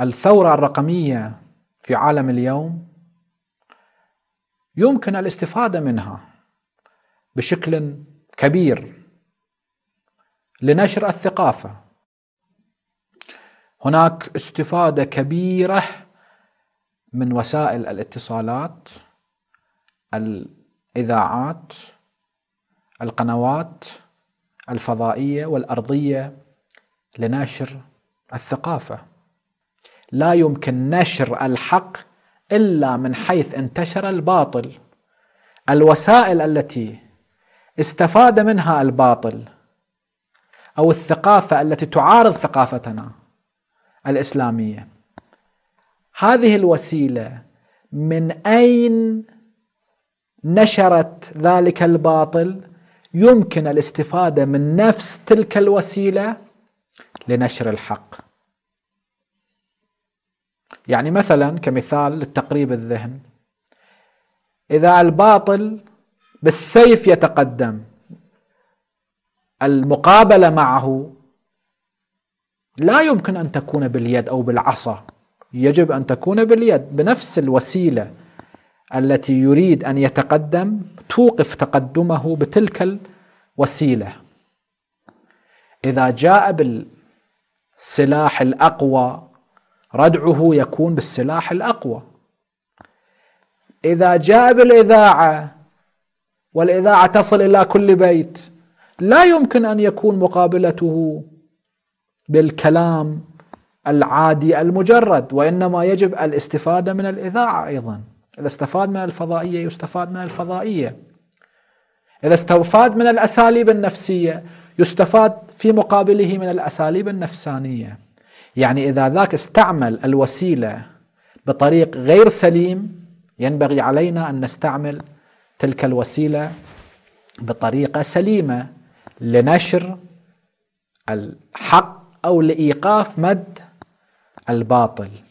الثورة الرقمية في عالم اليوم يمكن الاستفادة منها بشكل كبير لنشر الثقافة هناك استفادة كبيرة من وسائل الاتصالات الإذاعات القنوات الفضائية والأرضية لنشر الثقافة لا يمكن نشر الحق الا من حيث انتشر الباطل الوسائل التي استفاد منها الباطل او الثقافه التي تعارض ثقافتنا الاسلاميه هذه الوسيله من اين نشرت ذلك الباطل يمكن الاستفاده من نفس تلك الوسيله لنشر الحق يعني مثلا كمثال للتقريب الذهن إذا الباطل بالسيف يتقدم المقابلة معه لا يمكن أن تكون باليد أو بالعصا يجب أن تكون باليد بنفس الوسيلة التي يريد أن يتقدم توقف تقدمه بتلك الوسيلة إذا جاء بالسلاح الأقوى ردعه يكون بالسلاح الأقوى إذا جاء بالإذاعة والإذاعة تصل إلى كل بيت لا يمكن أن يكون مقابلته بالكلام العادي المجرد وإنما يجب الاستفادة من الإذاعة أيضا إذا استفاد من الفضائية يستفاد من الفضائية إذا استفاد من الأساليب النفسية يستفاد في مقابله من الأساليب النفسانية يعني إذا ذاك استعمل الوسيلة بطريق غير سليم ينبغي علينا أن نستعمل تلك الوسيلة بطريقة سليمة لنشر الحق أو لإيقاف مد الباطل